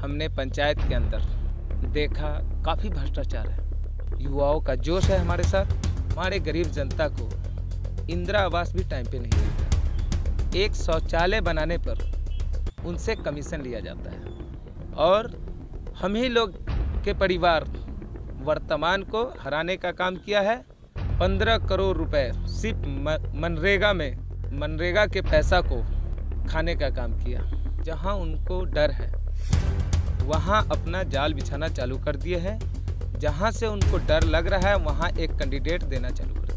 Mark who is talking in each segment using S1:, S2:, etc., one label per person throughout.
S1: हमने पंचायत के अंदर देखा काफ़ी भ्रष्टाचार है युवाओं का जोश है हमारे साथ हमारे गरीब जनता को इंदिरा आवास भी टाइम पे नहीं मिलता एक शौचालय बनाने पर उनसे कमीशन लिया जाता है और हम ही लोग के परिवार वर्तमान को हराने का काम किया है पंद्रह करोड़ रुपए सिर्फ मनरेगा में मनरेगा के पैसा को खाने का काम किया जहां उनको डर है वहाँ अपना जाल बिछाना चालू कर दिए हैं जहाँ से उनको डर लग रहा है वहाँ एक कैंडिडेट देना चालू कर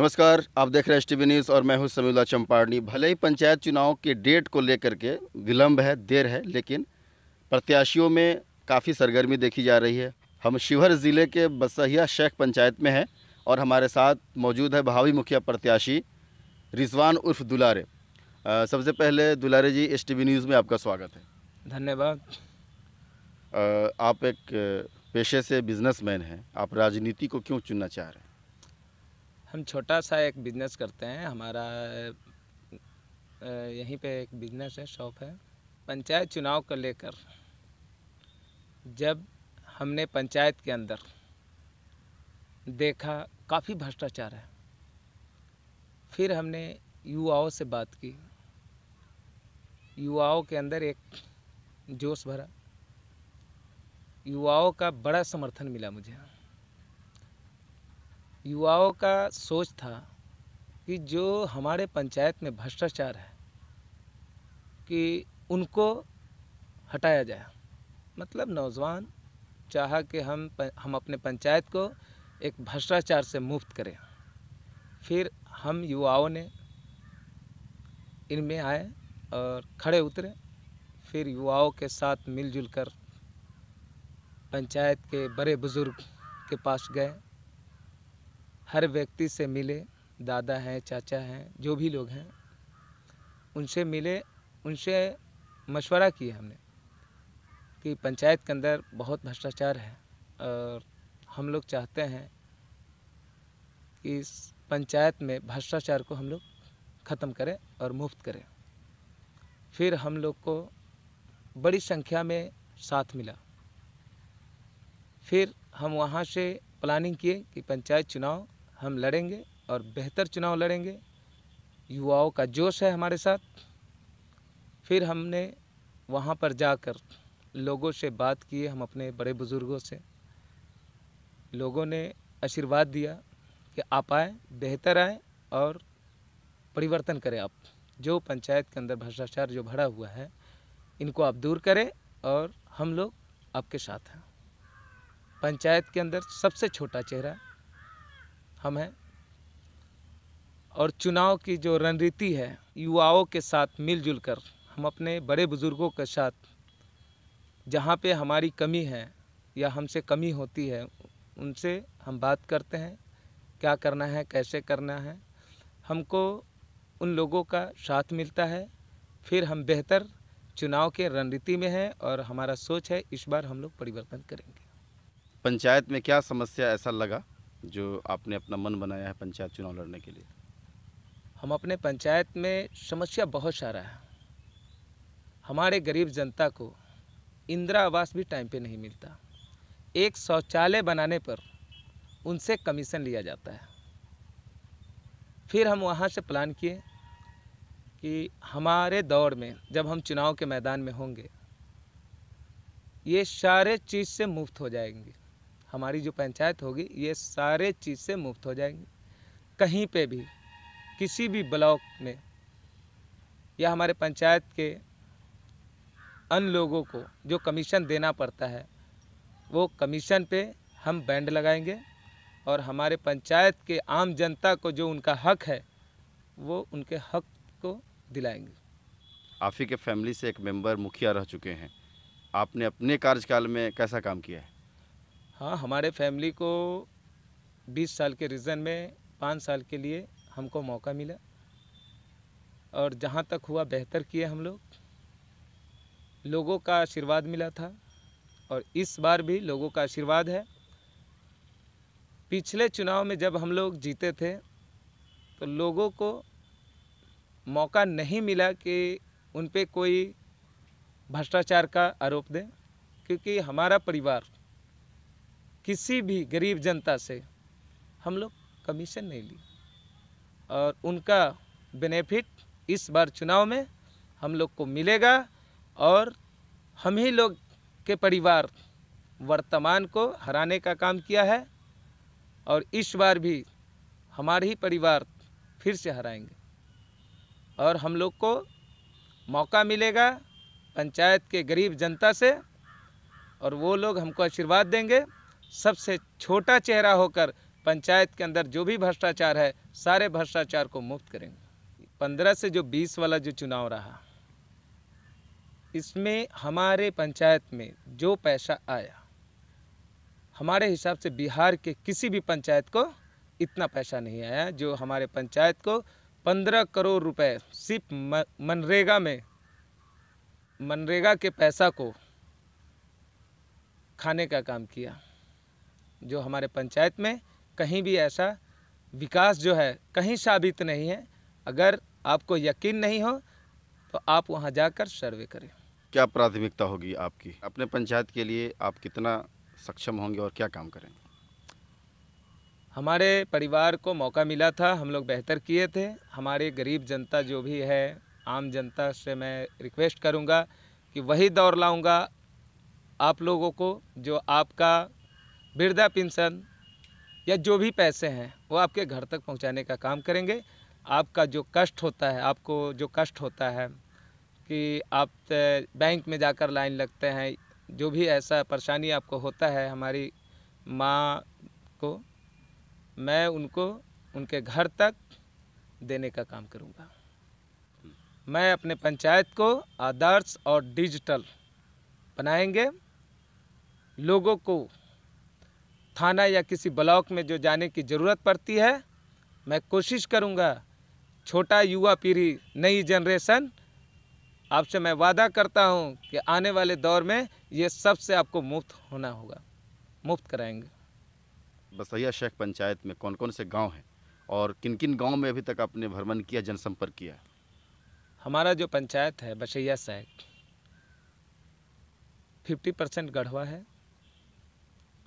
S2: नमस्कार आप देख रहे हैं एस टी न्यूज़ और मैं हूं समीला चंपारणी भले ही पंचायत चुनाव के डेट को लेकर के विलंब है देर है लेकिन प्रत्याशियों में काफ़ी सरगर्मी देखी जा रही है हम शिवहर ज़िले के बसहिया शेख पंचायत में हैं और हमारे साथ मौजूद है भावी मुखिया प्रत्याशी रिजवान उर्फ दुलारे सबसे पहले दुलारे जी एस टी न्यूज़ में आपका स्वागत है धन्यवाद आप एक पेशे से बिजनेसमैन हैं आप राजनीति को क्यों चुनना चाह रहे
S1: हैं हम छोटा सा एक बिजनेस करते हैं हमारा यहीं पे एक बिजनेस है शॉप है पंचायत चुनाव को लेकर जब हमने पंचायत के अंदर देखा काफ़ी भ्रष्टाचार है फिर हमने युवाओं से बात की युवाओं के अंदर एक जोश भरा युवाओं का बड़ा समर्थन मिला मुझे युवाओं का सोच था कि जो हमारे पंचायत में भ्रष्टाचार है कि उनको हटाया जाए मतलब नौजवान चाहा कि हम हम अपने पंचायत को एक भ्रष्टाचार से मुक्त करें फिर हम युवाओं ने इनमें आए और खड़े उतरे फिर युवाओं के साथ मिलजुल कर पंचायत के बड़े बुज़ुर्ग के पास गए हर व्यक्ति से मिले दादा हैं चाचा हैं जो भी लोग हैं उनसे मिले उनसे मशवरा किया हमने कि पंचायत के अंदर बहुत भ्रष्टाचार है और हम लोग चाहते हैं कि इस पंचायत में भ्रष्टाचार को हम लोग ख़त्म करें और मुफ्त करें फिर हम लोग को बड़ी संख्या में साथ मिला फिर हम वहाँ से प्लानिंग किए कि पंचायत चुनाव हम लड़ेंगे और बेहतर चुनाव लड़ेंगे युवाओं का जोश है हमारे साथ फिर हमने वहाँ पर जाकर लोगों से बात किए हम अपने बड़े बुज़ुर्गों से लोगों ने आशीर्वाद दिया कि आप आए बेहतर आए और परिवर्तन करें आप जो पंचायत के अंदर भ्रष्टाचार जो भरा हुआ है इनको आप दूर करें और हम लोग आपके साथ हैं पंचायत के अंदर सबसे छोटा चेहरा हम हैं और चुनाव की जो रणनीति है युवाओं के साथ मिलजुल कर हम अपने बड़े बुज़ुर्गों के साथ जहाँ पे हमारी कमी है या हमसे कमी होती है उनसे हम बात करते हैं क्या करना है कैसे करना है हमको उन लोगों का साथ मिलता है फिर हम बेहतर चुनाव के रणनीति में हैं और हमारा सोच है इस बार हम लोग परिवर्तन करेंगे
S2: पंचायत में क्या समस्या ऐसा लगा जो आपने अपना मन बनाया है पंचायत चुनाव लड़ने के लिए
S1: हम अपने पंचायत में समस्या बहुत सारा है हमारे गरीब जनता को इंदिरा आवास भी टाइम पे नहीं मिलता एक शौचालय बनाने पर उनसे कमीशन लिया जाता है फिर हम वहाँ से प्लान किए कि हमारे दौर में जब हम चुनाव के मैदान में होंगे ये सारे चीज़ से मुफ्त हो जाएंगे हमारी जो पंचायत होगी ये सारे चीज़ से मुफ्त हो जाएंगी कहीं पे भी किसी भी ब्लॉक में या हमारे पंचायत के उन लोगों को जो कमीशन देना पड़ता है वो कमीशन पे हम बैंड लगाएंगे और हमारे पंचायत के आम जनता को जो उनका हक है वो उनके हक को दिलाएंगे
S2: आप ही के फैमिली से एक मेंबर मुखिया रह चुके हैं आपने अपने कार्यकाल में कैसा काम किया है
S1: हाँ हमारे फैमिली को 20 साल के रीज़न में पाँच साल के लिए हमको मौका मिला और जहाँ तक हुआ बेहतर किए हम लोग लोगों का आशीर्वाद मिला था और इस बार भी लोगों का आशीर्वाद है पिछले चुनाव में जब हम लोग जीते थे तो लोगों को मौका नहीं मिला कि उन पर कोई भ्रष्टाचार का आरोप दें क्योंकि हमारा परिवार किसी भी गरीब जनता से हम लोग कमीशन नहीं ली और उनका बेनिफिट इस बार चुनाव में हम लोग को मिलेगा और हम ही लोग के परिवार वर्तमान को हराने का काम किया है और इस बार भी हमारे ही परिवार फिर से हराएंगे और हम लोग को मौका मिलेगा पंचायत के गरीब जनता से और वो लोग हमको आशीर्वाद देंगे सबसे छोटा चेहरा होकर पंचायत के अंदर जो भी भ्रष्टाचार है सारे भ्रष्टाचार को मुक्त करेंगे पंद्रह से जो बीस वाला जो चुनाव रहा इसमें हमारे पंचायत में जो पैसा आया हमारे हिसाब से बिहार के किसी भी पंचायत को इतना पैसा नहीं आया जो हमारे पंचायत को पंद्रह करोड़ रुपए सिर्फ मनरेगा में मनरेगा के पैसा को खाने का काम किया जो हमारे पंचायत में कहीं भी ऐसा विकास जो है कहीं साबित नहीं है अगर आपको यकीन नहीं हो तो आप वहाँ जाकर सर्वे करें
S2: क्या प्राथमिकता होगी आपकी अपने पंचायत के लिए आप कितना सक्षम होंगे और क्या काम करेंगे
S1: हमारे परिवार को मौका मिला था हम लोग बेहतर किए थे हमारे गरीब जनता जो भी है आम जनता से मैं रिक्वेस्ट करूंगा कि वही दौर लाऊंगा आप लोगों को जो आपका वृद्धा पेंशन या जो भी पैसे हैं वो आपके घर तक पहुंचाने का काम करेंगे आपका जो कष्ट होता है आपको जो कष्ट होता है कि आप बैंक में जाकर लाइन लगते हैं जो भी ऐसा परेशानी आपको होता है हमारी माँ को मैं उनको उनके घर तक देने का काम करूँगा मैं अपने पंचायत को आदर्श और डिजिटल बनाएंगे लोगों को थाना या किसी ब्लॉक में जो जाने की ज़रूरत पड़ती है मैं कोशिश करूँगा छोटा युवा पीढ़ी नई जनरेशन आपसे मैं वादा करता हूँ कि आने वाले दौर में ये सबसे आपको मुफ्त होना होगा मुफ्त कराएंगे
S2: बसैया शेख पंचायत में कौन कौन से गांव हैं और किन किन गांव में अभी तक आपने भ्रमण किया जनसंपर्क किया
S1: हमारा जो पंचायत है बसैया शेख फिफ्टी परसेंट गढ़वा है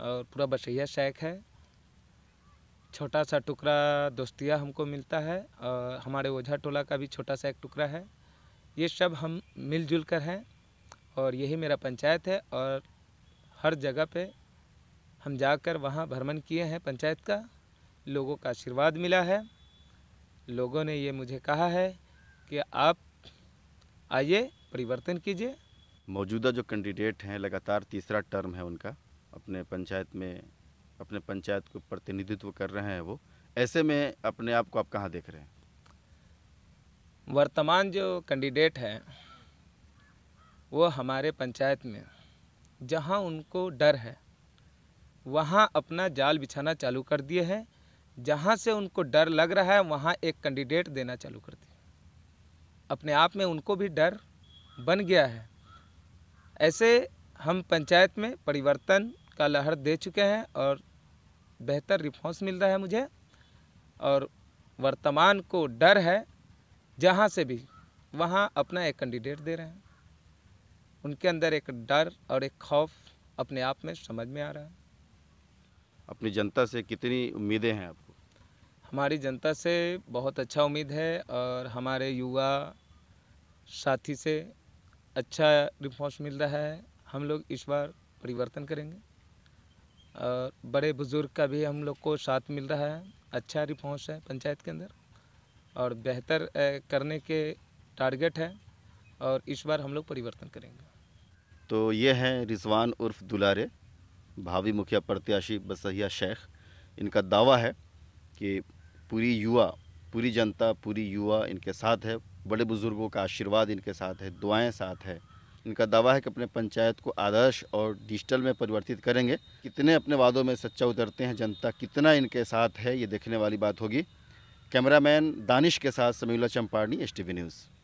S1: और पूरा बसैया शेख है छोटा सा टुकड़ा दोस्तिया हमको मिलता है और हमारे ओझा टोला का भी छोटा सा एक टुकड़ा है ये सब हम मिलजुल कर हैं और यही मेरा पंचायत है और हर जगह पे हम जाकर वहाँ भ्रमण किए हैं पंचायत का लोगों का आशीर्वाद मिला है लोगों ने ये मुझे कहा है
S2: कि आप आइए परिवर्तन कीजिए मौजूदा जो कैंडिडेट हैं लगातार तीसरा टर्म है उनका अपने पंचायत में अपने पंचायत को प्रतिनिधित्व कर रहे हैं वो ऐसे में अपने आप को आप कहाँ देख रहे हैं
S1: वर्तमान जो कैंडिडेट है वो हमारे पंचायत में जहां उनको डर है वहां अपना जाल बिछाना चालू कर दिए हैं जहां से उनको डर लग रहा है वहां एक कैंडिडेट देना चालू कर दिए अपने आप में उनको भी डर बन गया है ऐसे हम पंचायत में परिवर्तन का लहर दे चुके हैं और बेहतर रिस्पॉन्स मिल रहा है मुझे और वर्तमान को डर है जहाँ से भी वहाँ अपना एक कैंडिडेट दे रहे हैं उनके अंदर एक डर और एक खौफ अपने आप में समझ में आ रहा है
S2: अपनी जनता से कितनी उम्मीदें हैं आपको
S1: हमारी जनता से बहुत अच्छा उम्मीद है और हमारे युवा साथी से अच्छा रिस्पॉन्स मिल रहा है हम लोग इस बार परिवर्तन करेंगे और बड़े बुज़ुर्ग का भी हम लोग को साथ मिल रहा है अच्छा रिस्पॉन्स है पंचायत के अंदर और बेहतर करने के टारगेट है और इस बार हम लोग परिवर्तन करेंगे तो ये
S2: हैं रिजवान उर्फ दुलारे भावी मुखिया प्रत्याशी बसहिया शेख इनका दावा है कि पूरी युवा पूरी जनता पूरी युवा इनके साथ है बड़े बुज़ुर्गों का आशीर्वाद इनके साथ है दुआएं साथ है इनका दावा है कि अपने पंचायत को आदर्श और डिजिटल में परिवर्तित करेंगे कितने अपने वादों में सच्चा उतरते हैं जनता कितना इनके साथ है ये देखने वाली बात होगी कैमरामैन दानिश के साथ समीला चंपारणी एस न्यूज़